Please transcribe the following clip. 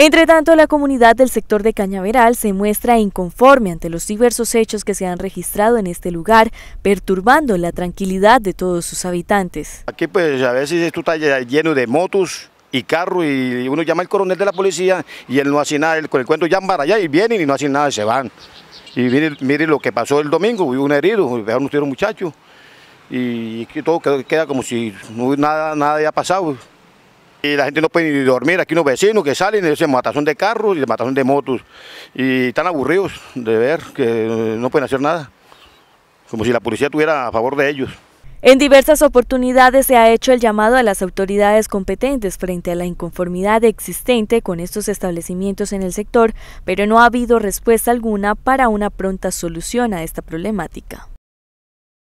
Entre tanto, la comunidad del sector de Cañaveral se muestra inconforme ante los diversos hechos que se han registrado en este lugar, perturbando la tranquilidad de todos sus habitantes. Aquí pues a veces esto está lleno de motos, y carros y uno llama al coronel de la policía y él no hace nada, con el, cuento ya para allá y vienen y no hacen nada, y se van. Y miren lo que pasó el domingo, hubo un herido, dejaron un muchacho y, todo queda, como si nada, nada haya pasado. Y la gente no puede ni dormir, aquí unos vecinos que salen, se matazón de carros y matazón de motos. Y están aburridos de ver que eh, no pueden hacer nada, como si la policía estuviera a favor de ellos. En diversas oportunidades se ha hecho el llamado a las autoridades competentes frente a la inconformidad existente con estos establecimientos en el sector, pero no ha habido respuesta alguna para una pronta solución a esta problemática.